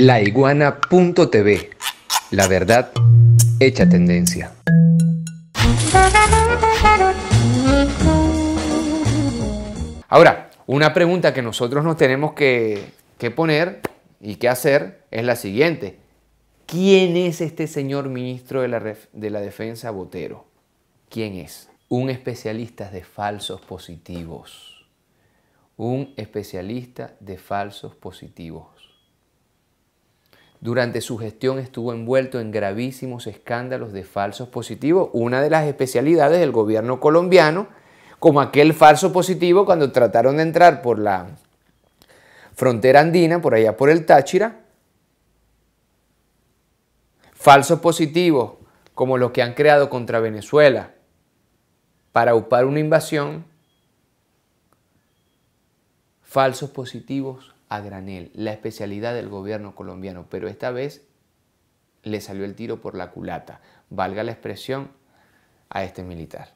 laiguana.tv. La verdad hecha tendencia. Ahora, una pregunta que nosotros nos tenemos que, poner y que hacer es la siguiente. ¿Quién es este señor ministro de la, de la Defensa Botero? ¿Quién es? Un especialista de falsos positivos. Un especialista de falsos positivos. Durante su gestión estuvo envuelto en gravísimos escándalos de falsos positivos, una de las especialidades del gobierno colombiano, como aquel falso positivo cuando trataron de entrar por la frontera andina, por allá por el Táchira. Falsos positivos como los que han creado contra Venezuela para upar una invasión. Falsos positivos a granel, la especialidad del gobierno colombiano, pero esta vez le salió el tiro por la culata, valga la expresión, a este militar.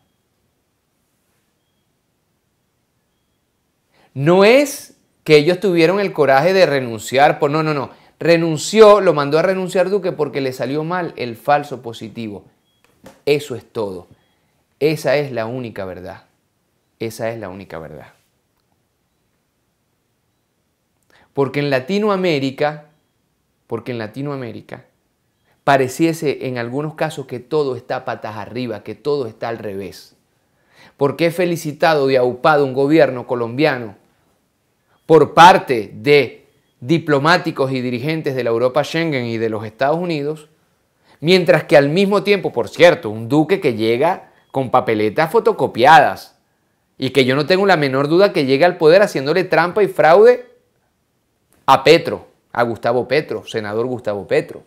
No es que ellos tuvieron el coraje de renunciar, por no, no, no, renunció, lo mandó a renunciar Duque porque le salió mal el falso positivo. Eso es todo. Esa es la única verdad. Esa es la única verdad. Porque en Latinoamérica, porque en Latinoamérica, pareciese en algunos casos que todo está patas arriba, que todo está al revés. Porque he felicitado y aupado un gobierno colombiano por parte de diplomáticos y dirigentes de la Europa Schengen y de los Estados Unidos, mientras que al mismo tiempo, por cierto, un duque que llega con papeletas fotocopiadas y que yo no tengo la menor duda que llega al poder haciéndole trampa y fraude a Petro, a Gustavo Petro, senador Gustavo Petro.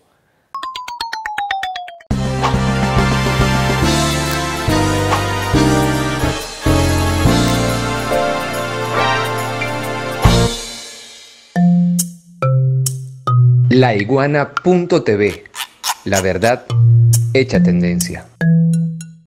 La Laiguana.tv La verdad hecha tendencia.